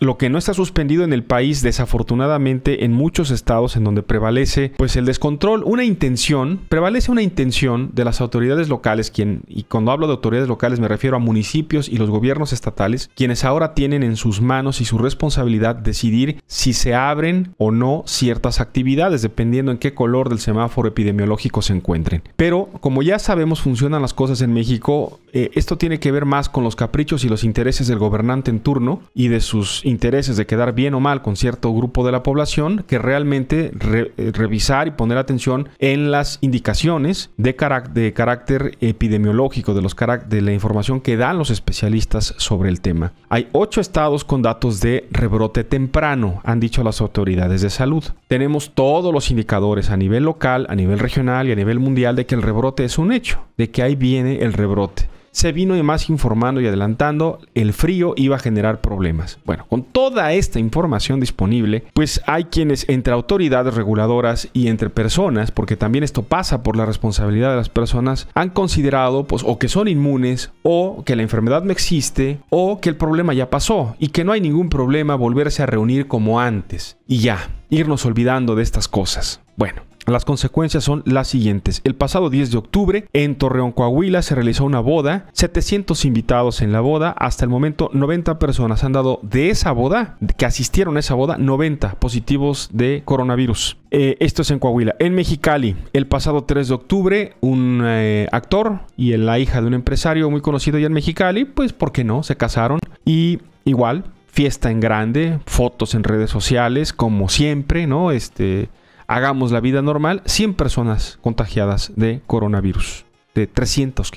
lo que no está suspendido en el país, desafortunadamente, en muchos estados en donde prevalece, pues el descontrol, una intención, prevalece una intención de las autoridades locales, quien, y cuando hablo de autoridades locales me refiero a municipios y los gobiernos estatales, quienes ahora tienen en sus manos y su responsabilidad decidir si se abren o no ciertas actividades, dependiendo en qué color del semáforo epidemiológico se encuentren. Pero, como ya sabemos, funcionan las cosas en México, eh, esto tiene que ver más con los caprichos y los intereses del gobernante en turno y de sus intereses de quedar bien o mal con cierto grupo de la población que realmente eh, revisar y poner atención en las indicaciones de, carácter epidemiológico, de, los de la información que dan los especialistas sobre el tema. Hay ocho estados con datos de rebrote temprano, han dicho las autoridades de salud. Tenemos todos los indicadores a nivel local, a nivel regional y a nivel mundial de que el rebrote es un hecho, de que ahí viene el rebrote se vino más informando y adelantando, el frío iba a generar problemas. Bueno, con toda esta información disponible, pues hay quienes entre autoridades reguladoras y entre personas, porque también esto pasa por la responsabilidad de las personas, han considerado pues o que son inmunes o que la enfermedad no existe o que el problema ya pasó y que no hay ningún problema volverse a reunir como antes y ya, irnos olvidando de estas cosas. Bueno, las consecuencias son las siguientes. El pasado 10 de octubre, en Torreón, Coahuila, se realizó una boda, 700 invitados en la boda, hasta el momento 90 personas han dado de esa boda, que asistieron a esa boda, 90 positivos de coronavirus. Eh, esto es en Coahuila. En Mexicali, el pasado 3 de octubre, un eh, actor y la hija de un empresario muy conocido ya en Mexicali, pues, ¿por qué no? Se casaron y igual, fiesta en grande, fotos en redes sociales, como siempre, ¿no? Este, hagamos la vida normal, 100 personas contagiadas de coronavirus. De 300, o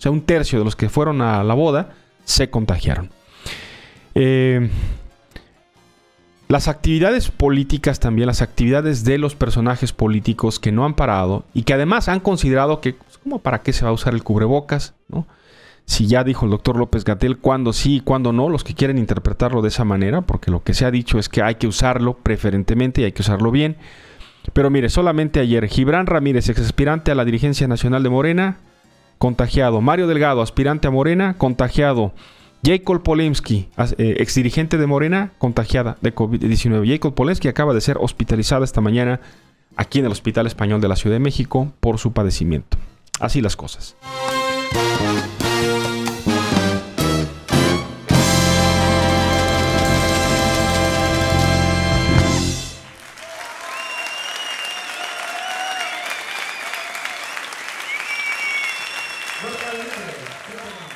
sea, un tercio de los que fueron a la boda se contagiaron. Eh, las actividades políticas también, las actividades de los personajes políticos que no han parado y que además han considerado que, pues, ¿cómo para qué se va a usar el cubrebocas? Si ya dijo el doctor López Gatel cuando sí y cuando no, los que quieren interpretarlo de esa manera, porque lo que se ha dicho es que hay que usarlo preferentemente y hay que usarlo bien. Pero mire, solamente ayer, Gibran Ramírez, ex a la dirigencia nacional de Morena, contagiado. Mario Delgado, aspirante a Morena, contagiado. Jacob Polemski, eh, ex dirigente de Morena, contagiada de COVID-19. Jacob Polemski acaba de ser hospitalizada esta mañana aquí en el Hospital Español de la Ciudad de México por su padecimiento. Así las cosas. からです。